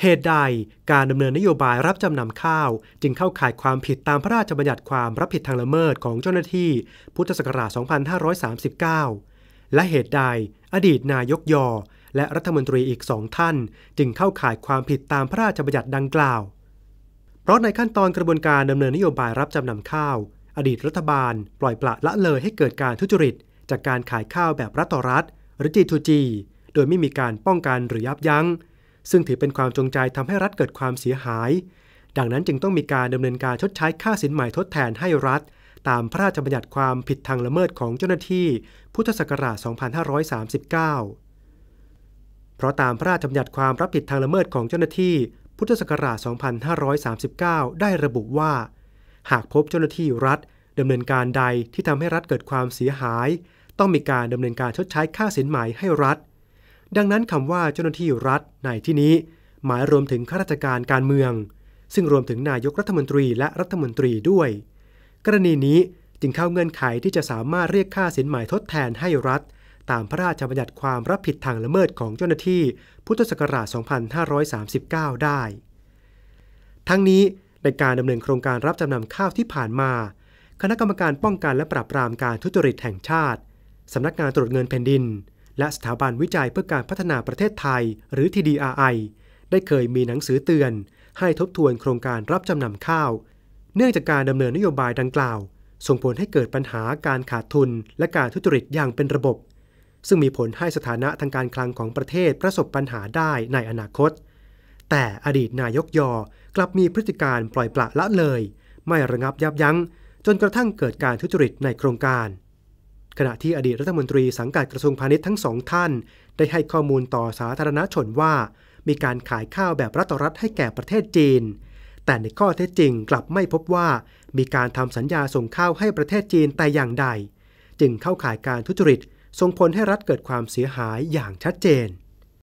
เหตุใดการดำเนินนโยบายรับจำนำข้าว จึงเข้าข่ายความผิดตามพระราชบัญญัติความรับผิดทางละเมิดของเจ้าหน้าที่พุทธศักราช 2539 และเหตุใดอดีตนายกยอและรัฐมนตรีอีกสองท่าน จึงเข้าข่ายความผิดตามพระราชบัญญัติดังกล่าว เพราะในขั้นตอนกระบวนการดำเนินนโยบายรับจำนำข้าว อดีตรัฐบาลปล่อยปละละเลยให้เกิดการทุจริต จากการขายข้าวแบบรัฐต่อรัฐหรือจีทูจีโดยไม่มีการป้องกันหรือยับยั้งซึ่งถือเป็นความจงใจทำให้รัฐเกิดความเสียหาย ดังนั้นจึงต้องมีการดำเนินการชดใช้ค่าสินใหม่ทดแทนให้รัฐ ตามพระราชบัญญัติความผิดทางละเมิดของเจ้าหน้าที่พุทธศักราช 2539 เพราะตามพระราชบัญญัติความรับผิดทางละเมิดของเจ้าหน้าที่พุทธศักราช 2539 ได้ระบุว่า หากพบเจ้าหน้าที่รัฐดำเนินการใดที่ทำให้รัฐเกิดความเสียหาย ต้องมีการดำเนินการชดใช้ค่าสินใหม่ให้รัฐดังนั้นคำว่าเจ้าหน้าที่รัฐ ในที่นี้หมายรวมถึงข้าราชการการเมือง ซึ่งรวมถึงนายกรัฐมนตรีและรัฐมนตรีด้วย กรณีนี้จึงเข้าเงื่อนไขที่จะสามารถเรียกค่าสินหมายทดแทนให้รัฐ ตามพระราชบัญญัติความรับผิดทางละเมิดของเจ้าหน้าที่พุทธศักราช2539 ได้ ทั้งนี้ในการดำเนินโครงการรับจำนำข้าวที่ผ่านมา คณะกรรมการป้องกันและปราบปรามการทุจริตแห่งชาติสำนักงานตรวจเงินแผ่นดินและสถาบันวิจัยเพื่อการพัฒนาประเทศไทย หรือ TDRI ได้เคยมีหนังสือเตือน ให้ทบทวนโครงการรับจำนำข้าว เนื่องจากการดำเนินนโยบายดังกล่าว ส่งผลให้เกิดปัญหาการขาดทุน และการทุจริตอย่างเป็นระบบ ซึ่งมีผลให้สถานะทางการคลังของประเทศประสบปัญหาได้ในอนาคต แต่อดีตนายกยอ กลับมีพฤติการปล่อยปละละเลย ไม่ระงับยับยั้ง จนกระทั่งเกิดการทุจริตในโครงการขณะที่อดีตรัฐมนตรีสังกัดกระทรวงพาณิชย์ทั้งสองท่าน ได้ให้ข้อมูลต่อสาธารณชนว่ามีการขายข้าวแบบรัฐตรัฐให้แก่ประเทศจีน แต่ในข้อเท็จจริงกลับไม่พบว่ามีการทำสัญญาส่งข้าวให้ประเทศจีนแต่อย่างใด จึงเข้าข่ายการทุจริตส่งผลให้รัฐเกิดความเสียหายอย่างชัดเจน